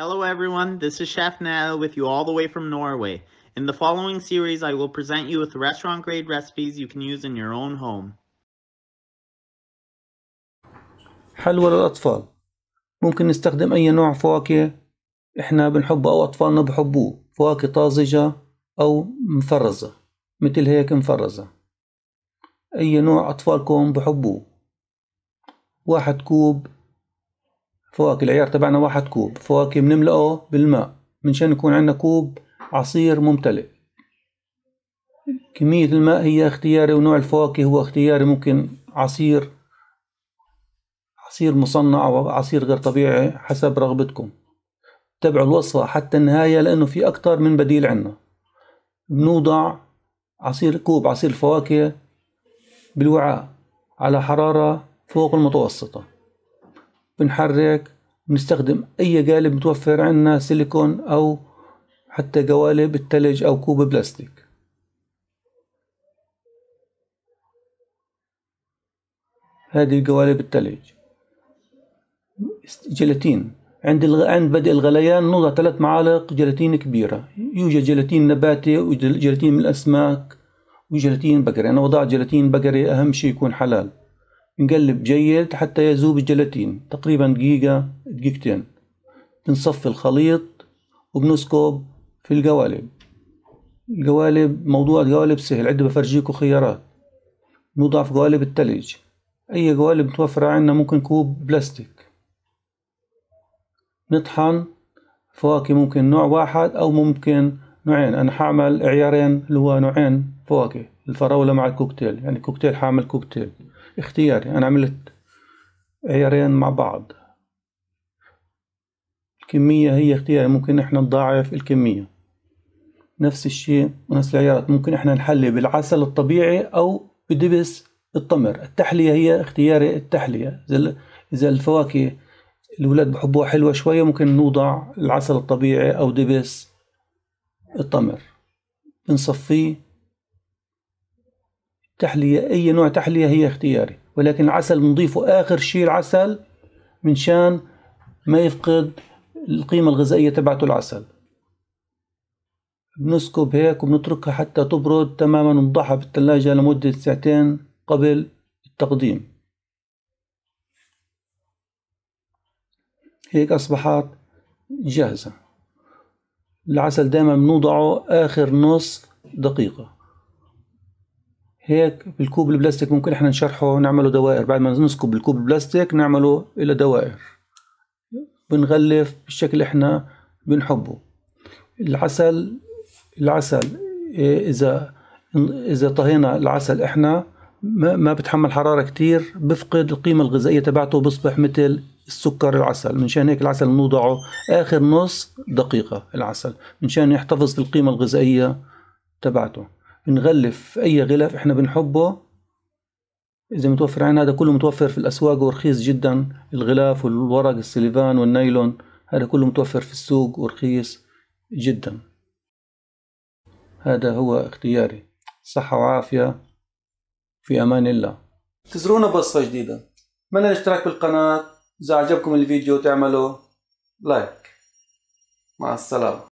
Hello everyone, this is Chef Nell with you all the way from Norway. In the following series, I will present you with restaurant grade recipes you can use in your own home. حلوى للأطفال ممكن نستخدم أي نوع فواكه إحنا بنحبه أو أطفالنا بحبوه فواكه طازجة أو مفرزة مثل هيك مفرزة أي نوع أطفالكم بحبوه واحد كوب فواكه العيار تبعنا واحد كوب فواكه بنملأه بالماء منشان يكون عندنا كوب عصير ممتلئ كمية الماء هي اختياري ونوع الفواكه هو اختياري ممكن عصير عصير مصنع أو عصير غير طبيعي حسب رغبتكم تابعوا الوصفة حتى النهاية لأنه في أكتر من بديل عنا بنوضع عصير كوب عصير الفواكه بالوعاء على حرارة فوق المتوسطة بنحرك بنستخدم أي قالب متوفر عندنا سيليكون أو حتى قوالب التلج أو كوب بلاستيك هذه قوالب التلج جيلاتين عند الغ... عند بدء الغليان نوضع ثلاث معالق جيلاتين كبيرة يوجد جيلاتين نباتي وجيلاتين من الأسماك وجيلاتين بقري أنا وضعت جيلاتين بقري أهم شيء يكون حلال نقلب جيد حتى يذوب الجلاتين تقريبا دقيقة دقيقتين بنصفي الخليط وبنسكب في القوالب القوالب موضوع القوالب سهل عدة بفرجيكم خيارات نوضع في قوالب التلج أي قوالب متوفرة عندنا ممكن كوب بلاستيك نطحن فواكه ممكن نوع واحد أو ممكن نوعين أنا حعمل عيارين اللي هو نوعين فواكه الفراولة مع الكوكتيل يعني كوكتيل حعمل كوكتيل اختياري أنا عملت عيارين مع بعض الكمية هي اختياري ممكن احنا نضاعف الكمية نفس الشيء ونفس العيارات ممكن احنا نحلي بالعسل الطبيعي أو بدبس التمر التحلية هي اختياري التحلية إذا الفواكه الولاد بحبوها حلوة شوية ممكن نوضع العسل الطبيعي أو دبس التمر بنصفيه تحلية أي نوع تحلية هي اختياري ولكن العسل نضيفه آخر شيء العسل من شان ما يفقد القيمة الغذائية تبعته العسل بنسكب هيك وبنتركها حتى تبرد تماما ونضعها بالثلاجة لمدة ساعتين قبل التقديم هيك أصبحت جاهزة العسل دائما بنوضعه آخر نص دقيقة هيك بالكوب البلاستيك ممكن احنا نشرحه نعمله دوائر بعد ما نسكب الكوب البلاستيك نعمله الى دوائر بنغلف بالشكل احنا بنحبه العسل العسل اذا اذا طهينا العسل احنا ما بتحمل حراره كتير بفقد القيمه الغذائيه تبعته بصبح مثل السكر العسل منشان هيك العسل نوضعه اخر نص دقيقه العسل منشان يحتفظ بالقيمه الغذائيه تبعته بنغلف اي غلف احنا بنحبه اذا متوفر عندنا هذا كله متوفر في الاسواق ورخيص جدا الغلاف والورق السليفان والنايلون هذا كله متوفر في السوق ورخيص جدا هذا هو اختياري صحة وعافية في أمان الله تزرونا بصة جديدة من الاشتراك بالقناة إذا عجبكم الفيديو تعملوا لايك مع السلامة